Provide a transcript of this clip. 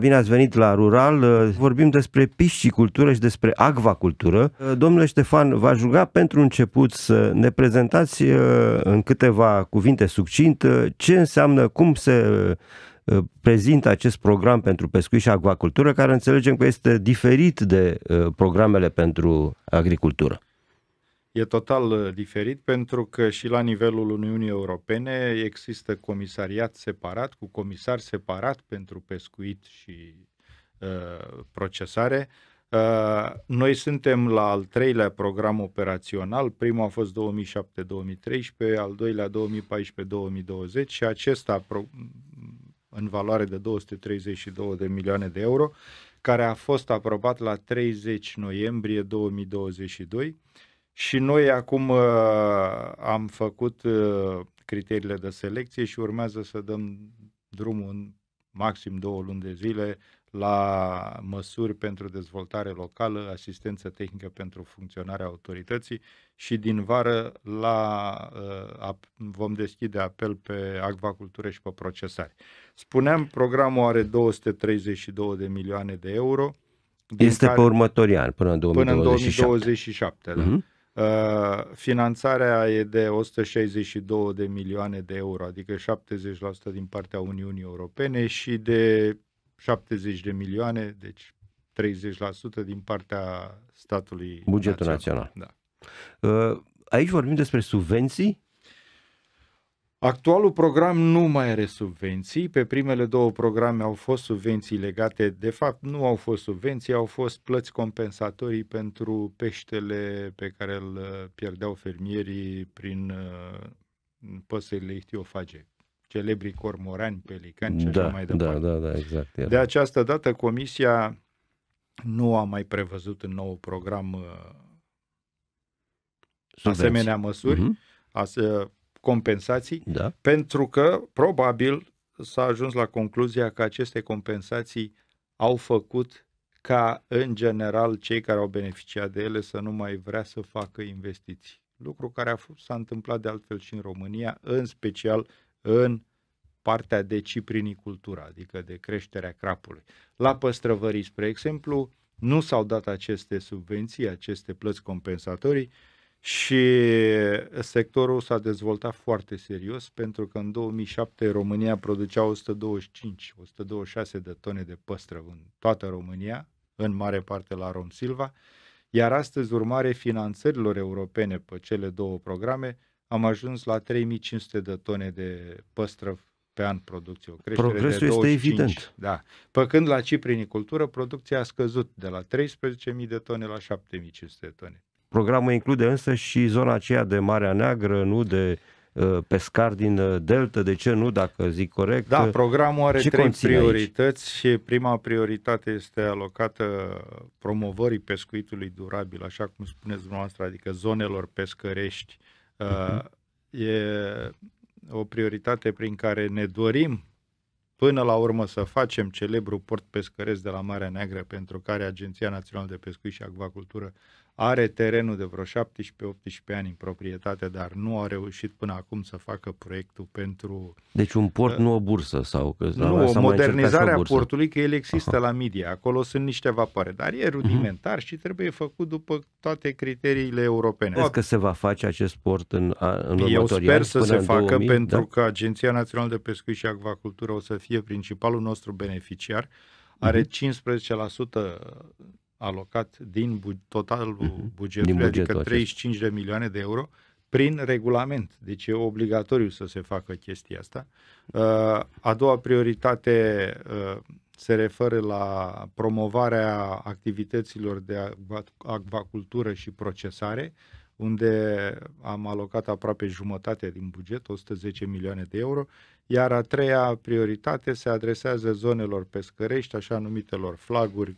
Bine ați venit la Rural, uh, vorbim despre piscicultură și despre acvacultură. Uh, domnule Ștefan, v-aș ruga pentru început să ne prezentați uh, în câteva cuvinte succint ce înseamnă, cum se prezintă acest program pentru pescuit și acvacultură, care înțelegem că este diferit de programele pentru agricultură. E total uh, diferit pentru că și la nivelul Uniunii Europene există comisariat separat, cu comisar separat pentru pescuit și uh, procesare. Uh, noi suntem la al treilea program operațional, primul a fost 2007-2013, al doilea 2014-2020 și acesta în valoare de 232 de milioane de euro, care a fost aprobat la 30 noiembrie 2022 și noi acum uh, am făcut uh, criteriile de selecție și urmează să dăm drumul în maxim două luni de zile la măsuri pentru dezvoltare locală, asistență tehnică pentru funcționarea autorității și din vară la, uh, vom deschide apel pe acvacultură și pe procesare. Spuneam, programul are 232 de milioane de euro. Este care, pe următorii ani, până în 2027. Până în 2027, da. Uh-huh. Uh, finanțarea e de 162 de milioane de euro, adică 70% din partea Uniunii Europene și de 70 de milioane, deci 30% din partea statului. Bugetul național. național. Da. Uh, aici vorbim despre subvenții Actualul program nu mai are subvenții, pe primele două programe au fost subvenții legate, de fapt nu au fost subvenții, au fost plăți compensatorii pentru peștele pe care îl uh, pierdeau fermierii prin uh, păsările ihtiofage, celebrii cormorani, pelicani și da, așa mai da, departe. Da, da, da, exact. De această dată comisia nu a mai prevăzut în nou program uh, subvenții. asemenea măsuri. Mm-hmm. Ase- compensații, da. pentru că probabil s-a ajuns la concluzia că aceste compensații au făcut ca în general cei care au beneficiat de ele să nu mai vrea să facă investiții. Lucru care a fost, s-a întâmplat de altfel și în România, în special în partea de ciprinicultură, adică de creșterea crapului. La păstrăvării, spre exemplu, nu s-au dat aceste subvenții, aceste plăți compensatorii, și sectorul s-a dezvoltat foarte serios pentru că în 2007 România producea 125-126 de tone de păstrăv în toată România, în mare parte la Rom Silva. iar astăzi, urmare finanțărilor europene pe cele două programe, am ajuns la 3500 de tone de păstrăv pe an producție. O creștere Progresul de 25, este evident. Da. Păcând la ciprinicultură, producția a scăzut de la 13.000 de tone la 7.500 de tone. Programul include însă și zona aceea de Marea Neagră, nu de uh, pescar din uh, delta, de ce nu, dacă zic corect? Da, programul are ce trei priorități aici? și prima prioritate este alocată promovării pescuitului durabil, așa cum spuneți dumneavoastră, adică zonelor pescărești. Uh-huh. E o prioritate prin care ne dorim până la urmă să facem celebru port pescăresc de la Marea Neagră pentru care Agenția Națională de Pescuit și Acvacultură are terenul de vreo 17-18 ani în proprietate, dar nu a reușit până acum să facă proiectul pentru... Deci un port, uh, nu o bursă sau... Că nu, o modernizare a portului, că el există Aha. la media, acolo sunt niște vapoare, dar e mhm. rudimentar uh-huh. și trebuie făcut după toate criteriile europene. Crezi că se va face acest port în, în Eu sper să se facă 2000, pentru da? că Agenția Națională de Pescuit și Acvacultură o să fie principalul nostru beneficiar are 15% mhm alocat din bu- totalul bugetului, mhm. din bugetul adică acest. de milioane de euro, prin regulament. Deci e obligatoriu să se facă chestia asta. Uh, a doua prioritate uh, se referă la promovarea activităților de acvacultură și procesare, unde am alocat aproape jumătate din buget, 110 milioane de euro, iar a treia prioritate se adresează zonelor pescărești, așa numitelor flaguri